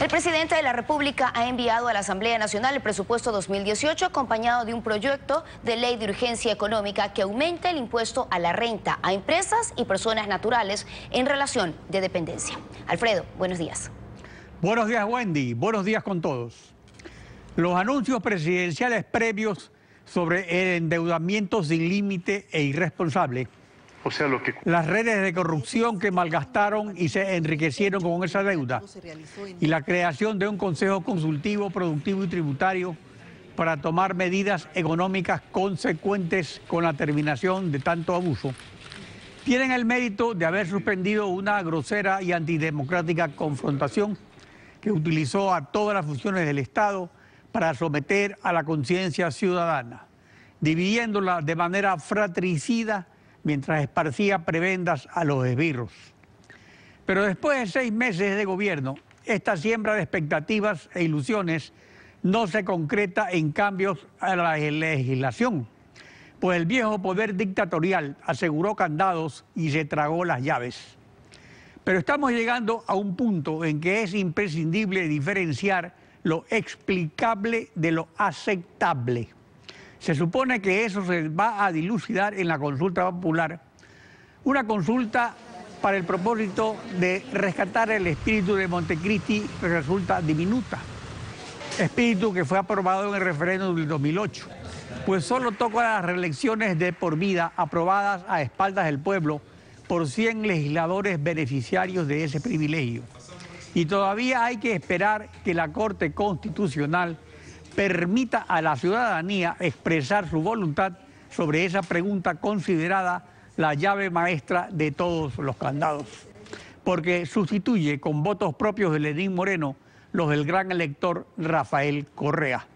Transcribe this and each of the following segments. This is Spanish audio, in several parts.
El presidente de la República ha enviado a la Asamblea Nacional el presupuesto 2018 acompañado de un proyecto de ley de urgencia económica que aumenta el impuesto a la renta a empresas y personas naturales en relación de dependencia. Alfredo, buenos días. Buenos días Wendy, buenos días con todos. Los anuncios presidenciales previos sobre el endeudamiento sin límite e irresponsable las redes de corrupción que malgastaron y se enriquecieron con esa deuda y la creación de un consejo consultivo, productivo y tributario para tomar medidas económicas consecuentes con la terminación de tanto abuso, tienen el mérito de haber suspendido una grosera y antidemocrática confrontación que utilizó a todas las funciones del Estado para someter a la conciencia ciudadana, dividiéndola de manera fratricida mientras esparcía prebendas a los esbirros. Pero después de seis meses de gobierno, esta siembra de expectativas e ilusiones no se concreta en cambios a la legislación, pues el viejo poder dictatorial aseguró candados y se tragó las llaves. Pero estamos llegando a un punto en que es imprescindible diferenciar lo explicable de lo aceptable. Se supone que eso se va a dilucidar en la consulta popular. Una consulta para el propósito de rescatar el espíritu de Montecristi resulta diminuta. Espíritu que fue aprobado en el referéndum del 2008. Pues solo toca las reelecciones de por vida aprobadas a espaldas del pueblo por 100 legisladores beneficiarios de ese privilegio. Y todavía hay que esperar que la Corte Constitucional permita a la ciudadanía expresar su voluntad sobre esa pregunta considerada la llave maestra de todos los candados, porque sustituye con votos propios de Lenín Moreno los del gran elector Rafael Correa.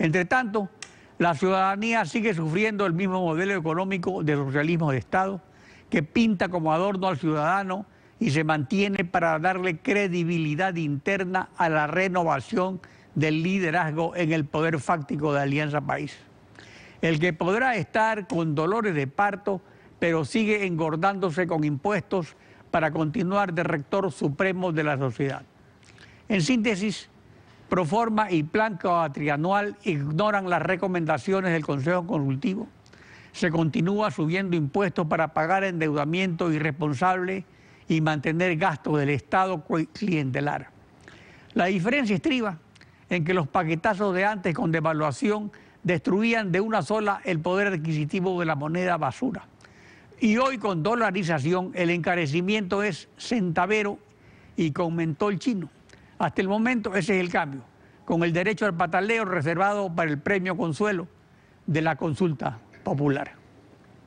Entre tanto, la ciudadanía sigue sufriendo el mismo modelo económico de socialismo de Estado, que pinta como adorno al ciudadano y se mantiene para darle credibilidad interna a la renovación del liderazgo en el poder fáctico de Alianza País. El que podrá estar con dolores de parto, pero sigue engordándose con impuestos para continuar de rector supremo de la sociedad. En síntesis, Proforma y Plan Trianual ignoran las recomendaciones del Consejo Consultivo. Se continúa subiendo impuestos para pagar endeudamiento irresponsable y mantener gastos del Estado clientelar. La diferencia estriba en que los paquetazos de antes con devaluación destruían de una sola el poder adquisitivo de la moneda basura. Y hoy con dolarización el encarecimiento es centavero y con el chino. Hasta el momento ese es el cambio, con el derecho al pataleo reservado para el premio consuelo de la consulta popular.